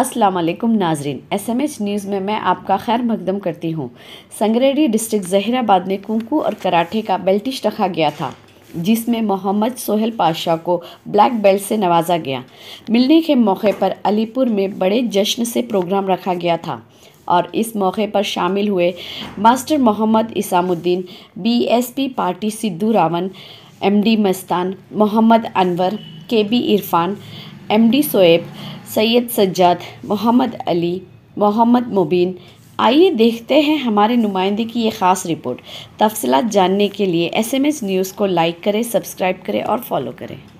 अस्सलाम वालेकुम नाजरीन एसएमएच न्यूज़ में मैं आपका खैर मकदम करती हूँ संगरेडी डिस्ट्रिक्ट जहराबाद में कुंकू और कराठे का बेल्टिश रखा गया था जिसमें मोहम्मद सोहेल पाशाह को ब्लैक बेल्ट से नवाजा गया मिलने के मौके पर अलीपुर में बड़े जश्न से प्रोग्राम रखा गया था और इस मौके पर शामिल हुए master Mohammad Isamuddin BSP party Siddhu Ravan MD Mastan Mohammad Anwar K B Irfan MD Soeb Syed Sajjad Mohammad Ali Mohammad Mubeen आइए देखते हैं हमारे नुमाइंदे की ये ख़ास रिपोर्ट तफसलत जानने के लिए एसएमएस न्यूज़ को लाइक करें सब्सक्राइब करें और फॉलो करें